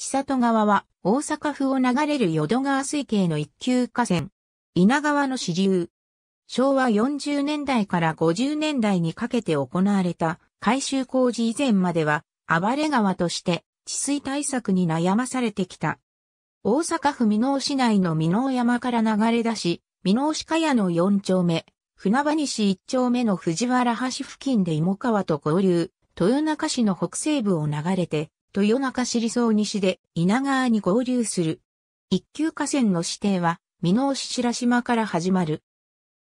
千里川は大阪府を流れる淀川水系の一級河川。稲川の支流。昭和40年代から50年代にかけて行われた改修工事以前までは暴れ川として治水対策に悩まされてきた。大阪府美濃市内の美濃山から流れ出し、美濃市茅の4丁目、船場西1丁目の藤原橋付近で芋川と合流、豊中市の北西部を流れて、豊中市理想西で稲川に合流する。一級河川の指定は、美濃市白島から始まる。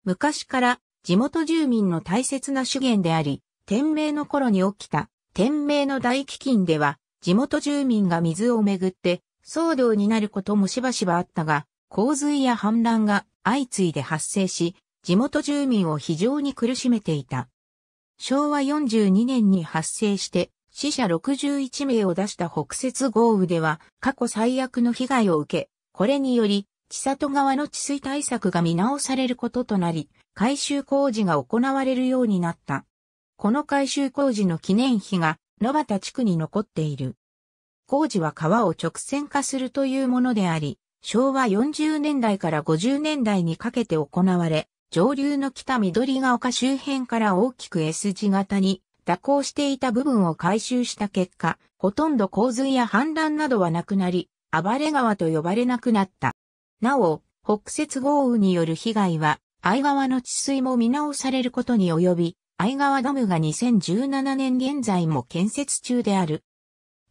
昔から地元住民の大切な資源であり、天明の頃に起きた天明の大飢饉では、地元住民が水をめぐって騒動になることもしばしばあったが、洪水や氾濫が相次いで発生し、地元住民を非常に苦しめていた。昭和42年に発生して死者61名を出した北雪豪雨では過去最悪の被害を受け、これにより、千里川の治水対策が見直されることとなり、改修工事が行われるようになった。この改修工事の記念碑が野畑地区に残っている。工事は川を直線化するというものであり、昭和40年代から50年代にかけて行われ、上流の北緑ヶ丘周辺から大きく S 字型に蛇行していた部分を回収した結果、ほとんど洪水や氾濫などはなくなり、暴れ川と呼ばれなくなった。なお、北雪豪雨による被害は、愛川の治水も見直されることに及び、愛川ダムが2017年現在も建設中である。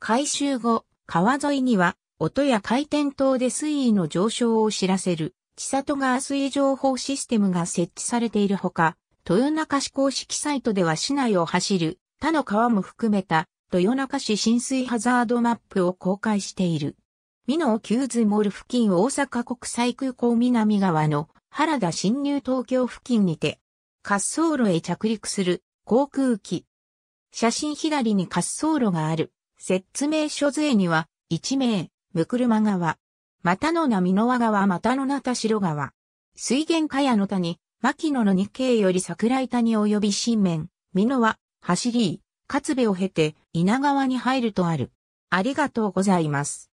改修後、川沿いには、音や回転灯で水位の上昇を知らせる、地里川水情報システムが設置されているほか、豊中市公式サイトでは市内を走る他の川も含めた豊中市浸水ハザードマップを公開している。美濃急ズモール付近大阪国際空港南側の原田新入東京付近にて滑走路へ着陸する航空機。写真左に滑走路がある説明書税には一名、むくるま川、またの名美濃和川、またの名田城川、水源茅野谷、牧野の日経より桜井谷及び新面、美濃は、走り、勝部を経て、稲川に入るとある。ありがとうございます。